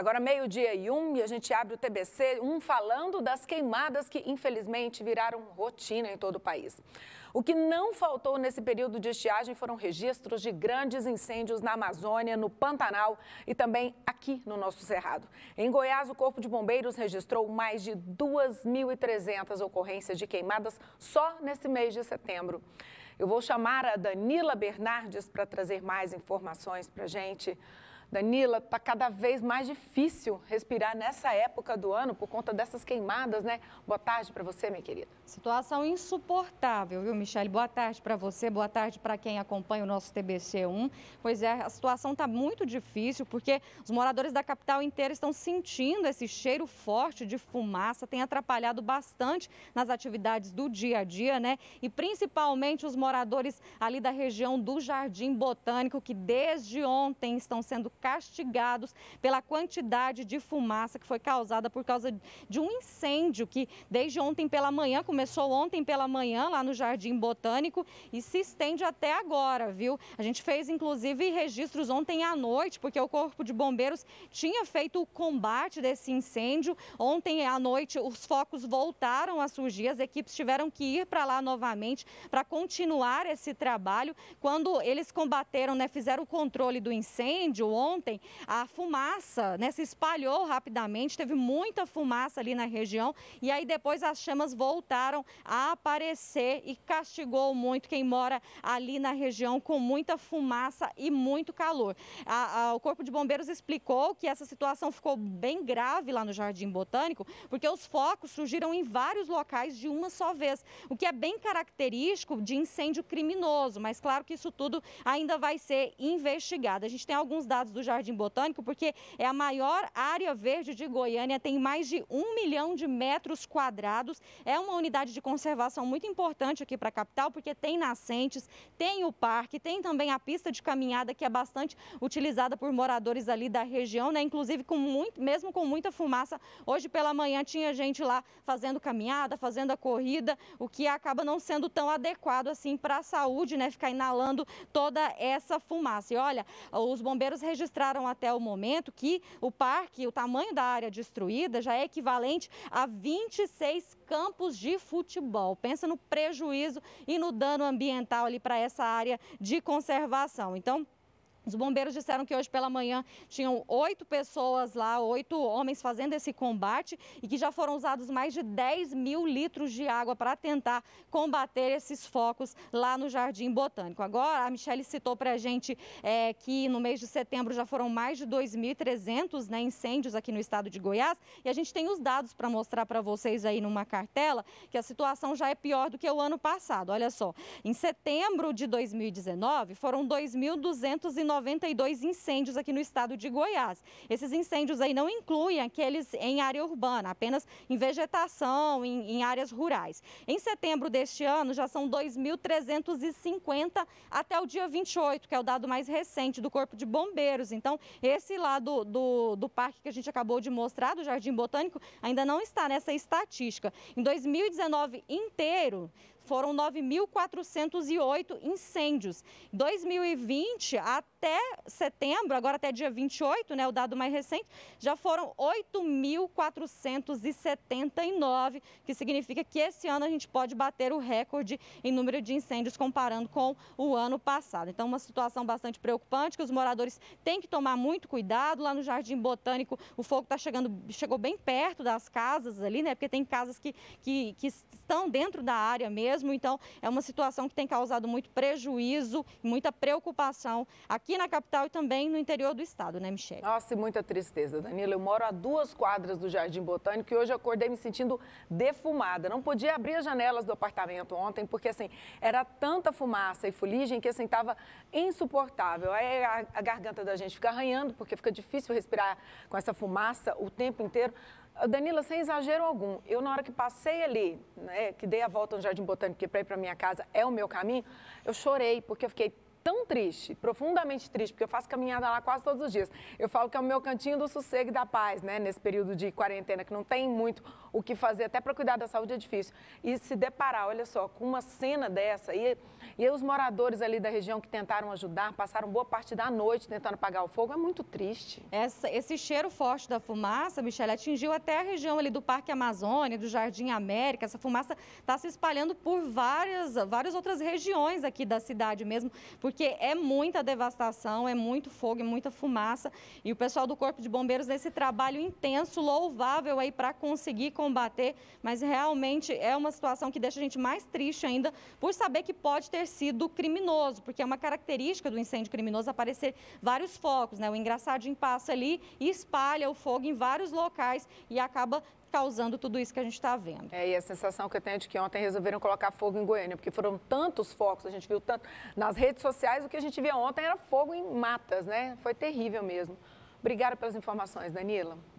Agora, meio-dia e um, e a gente abre o TBC, um falando das queimadas que, infelizmente, viraram rotina em todo o país. O que não faltou nesse período de estiagem foram registros de grandes incêndios na Amazônia, no Pantanal e também aqui no nosso Cerrado. Em Goiás, o Corpo de Bombeiros registrou mais de 2.300 ocorrências de queimadas só nesse mês de setembro. Eu vou chamar a Danila Bernardes para trazer mais informações para a gente. Danila, está cada vez mais difícil respirar nessa época do ano por conta dessas queimadas, né? Boa tarde para você, minha querida. Situação insuportável, viu, Michele? Boa tarde para você, boa tarde para quem acompanha o nosso TBC1. Pois é, a situação está muito difícil porque os moradores da capital inteira estão sentindo esse cheiro forte de fumaça, tem atrapalhado bastante nas atividades do dia a dia, né? E principalmente os moradores ali da região do Jardim Botânico, que desde ontem estão sendo castigados pela quantidade de fumaça que foi causada por causa de um incêndio que desde ontem pela manhã, começou ontem pela manhã lá no Jardim Botânico e se estende até agora, viu? A gente fez inclusive registros ontem à noite, porque o Corpo de Bombeiros tinha feito o combate desse incêndio. Ontem à noite os focos voltaram a surgir, as equipes tiveram que ir para lá novamente para continuar esse trabalho. Quando eles combateram, né, fizeram o controle do incêndio, ontem ontem, a fumaça né, se espalhou rapidamente, teve muita fumaça ali na região e aí depois as chamas voltaram a aparecer e castigou muito quem mora ali na região com muita fumaça e muito calor. A, a, o Corpo de Bombeiros explicou que essa situação ficou bem grave lá no Jardim Botânico, porque os focos surgiram em vários locais de uma só vez, o que é bem característico de incêndio criminoso, mas claro que isso tudo ainda vai ser investigado. A gente tem alguns dados do Jardim Botânico, porque é a maior área verde de Goiânia, tem mais de um milhão de metros quadrados. É uma unidade de conservação muito importante aqui para a capital, porque tem nascentes, tem o parque, tem também a pista de caminhada, que é bastante utilizada por moradores ali da região, né? Inclusive, com muito, mesmo com muita fumaça, hoje pela manhã tinha gente lá fazendo caminhada, fazendo a corrida, o que acaba não sendo tão adequado assim para a saúde, né? Ficar inalando toda essa fumaça. E olha, os bombeiros registraram registraram até o momento que o parque, o tamanho da área destruída já é equivalente a 26 campos de futebol. Pensa no prejuízo e no dano ambiental ali para essa área de conservação. Então, os bombeiros disseram que hoje pela manhã tinham oito pessoas lá, oito homens fazendo esse combate e que já foram usados mais de 10 mil litros de água para tentar combater esses focos lá no Jardim Botânico. Agora, a Michelle citou para a gente é, que no mês de setembro já foram mais de 2.300 né, incêndios aqui no estado de Goiás e a gente tem os dados para mostrar para vocês aí numa cartela que a situação já é pior do que o ano passado. Olha só, em setembro de 2019 foram 2.290 92 incêndios aqui no estado de Goiás. Esses incêndios aí não incluem aqueles em área urbana, apenas em vegetação, em, em áreas rurais. Em setembro deste ano, já são 2.350 até o dia 28, que é o dado mais recente do Corpo de Bombeiros. Então, esse lá do, do, do parque que a gente acabou de mostrar, do Jardim Botânico, ainda não está nessa estatística. Em 2019 inteiro, foram 9.408 incêndios. 2020 até setembro, agora até dia 28, né, o dado mais recente, já foram 8.479, que significa que esse ano a gente pode bater o recorde em número de incêndios comparando com o ano passado. Então, uma situação bastante preocupante que os moradores têm que tomar muito cuidado. Lá no Jardim Botânico, o fogo está chegando, chegou bem perto das casas ali, né? Porque tem casas que, que, que estão dentro da área mesmo mesmo. Então, é uma situação que tem causado muito prejuízo, muita preocupação aqui na capital e também no interior do estado, né, Michelle? Nossa, e muita tristeza, Danilo. Eu moro a duas quadras do Jardim Botânico e hoje eu acordei me sentindo defumada. Não podia abrir as janelas do apartamento ontem, porque assim, era tanta fumaça e fuligem que assim, estava insuportável. Aí a, a garganta da gente fica arranhando, porque fica difícil respirar com essa fumaça o tempo inteiro. Danila, sem exagero algum, eu na hora que passei ali, né, que dei a volta no Jardim Botânico, que para ir para minha casa é o meu caminho, eu chorei, porque eu fiquei tão triste, profundamente triste, porque eu faço caminhada lá quase todos os dias. Eu falo que é o meu cantinho do sossego e da paz, né? Nesse período de quarentena, que não tem muito o que fazer, até para cuidar da saúde é difícil. E se deparar, olha só, com uma cena dessa, e, e os moradores ali da região que tentaram ajudar, passaram boa parte da noite tentando apagar o fogo, é muito triste. Essa, esse cheiro forte da fumaça, Michelle, atingiu até a região ali do Parque Amazônia, do Jardim América. Essa fumaça está se espalhando por várias, várias outras regiões aqui da cidade mesmo, porque é muita devastação, é muito fogo, é muita fumaça. E o pessoal do Corpo de Bombeiros nesse trabalho intenso, louvável aí para conseguir combater, mas realmente é uma situação que deixa a gente mais triste ainda por saber que pode ter sido criminoso, porque é uma característica do incêndio criminoso aparecer vários focos, né? O engraçadinho passa ali e espalha o fogo em vários locais e acaba causando tudo isso que a gente está vendo. É, e a sensação que eu tenho é de que ontem resolveram colocar fogo em Goiânia, porque foram tantos focos, a gente viu tanto nas redes sociais, o que a gente via ontem era fogo em matas, né? Foi terrível mesmo. Obrigada pelas informações, Danila.